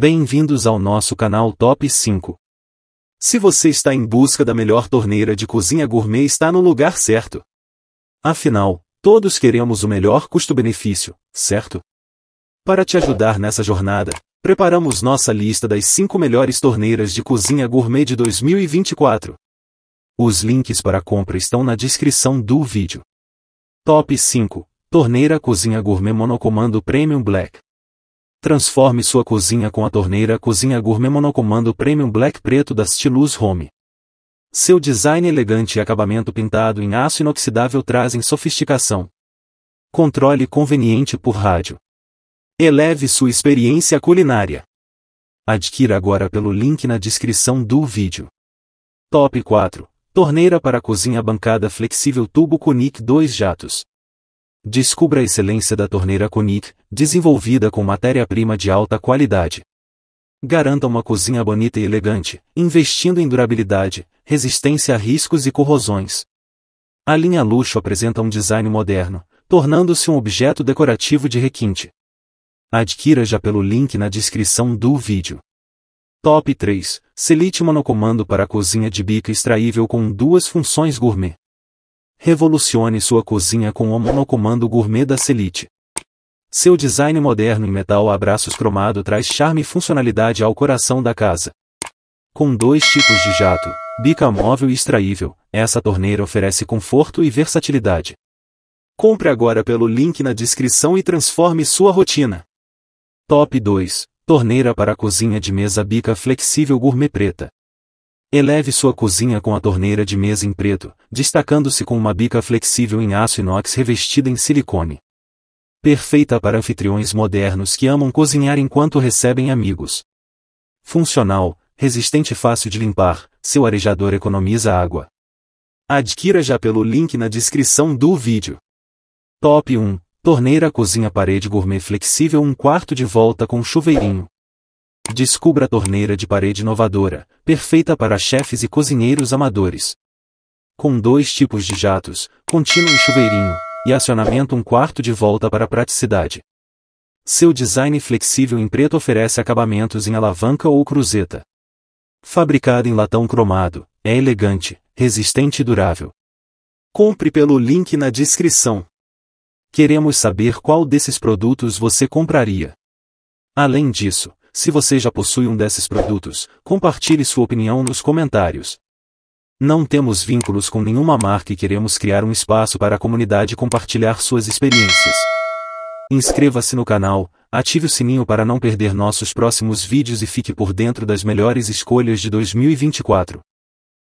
Bem-vindos ao nosso canal Top 5. Se você está em busca da melhor torneira de cozinha gourmet, está no lugar certo. Afinal, todos queremos o melhor custo-benefício, certo? Para te ajudar nessa jornada, preparamos nossa lista das 5 melhores torneiras de cozinha gourmet de 2024. Os links para compra estão na descrição do vídeo. Top 5 Torneira Cozinha Gourmet Monocomando Premium Black Transforme sua cozinha com a torneira Cozinha Gourmet Monocomando Premium Black Preto da Stilus Home. Seu design elegante e acabamento pintado em aço inoxidável trazem sofisticação. Controle conveniente por rádio. Eleve sua experiência culinária. Adquira agora pelo link na descrição do vídeo. Top 4. Torneira para cozinha bancada flexível tubo Conic 2 jatos. Descubra a excelência da torneira Konik, desenvolvida com matéria-prima de alta qualidade. Garanta uma cozinha bonita e elegante, investindo em durabilidade, resistência a riscos e corrosões. A linha Luxo apresenta um design moderno, tornando-se um objeto decorativo de requinte. Adquira já pelo link na descrição do vídeo. Top 3 Selite monocomando para cozinha de bica extraível com duas funções gourmet. Revolucione sua cozinha com o monocomando gourmet da Selite. Seu design moderno em metal a braços cromado traz charme e funcionalidade ao coração da casa. Com dois tipos de jato, bica móvel e extraível, essa torneira oferece conforto e versatilidade. Compre agora pelo link na descrição e transforme sua rotina. Top 2 Torneira para cozinha de mesa bica flexível gourmet preta. Eleve sua cozinha com a torneira de mesa em preto, destacando-se com uma bica flexível em aço inox revestida em silicone. Perfeita para anfitriões modernos que amam cozinhar enquanto recebem amigos. Funcional, resistente e fácil de limpar, seu arejador economiza água. Adquira já pelo link na descrição do vídeo. Top 1 Torneira Cozinha Parede Gourmet Flexível 1 um quarto de volta com chuveirinho. Descubra a torneira de parede inovadora, perfeita para chefes e cozinheiros amadores. Com dois tipos de jatos, contínuo e chuveirinho, e acionamento um quarto de volta para praticidade. Seu design flexível em preto oferece acabamentos em alavanca ou cruzeta. Fabricada em latão cromado, é elegante, resistente e durável. Compre pelo link na descrição. Queremos saber qual desses produtos você compraria. Além disso, se você já possui um desses produtos, compartilhe sua opinião nos comentários. Não temos vínculos com nenhuma marca e queremos criar um espaço para a comunidade compartilhar suas experiências. Inscreva-se no canal, ative o sininho para não perder nossos próximos vídeos e fique por dentro das melhores escolhas de 2024.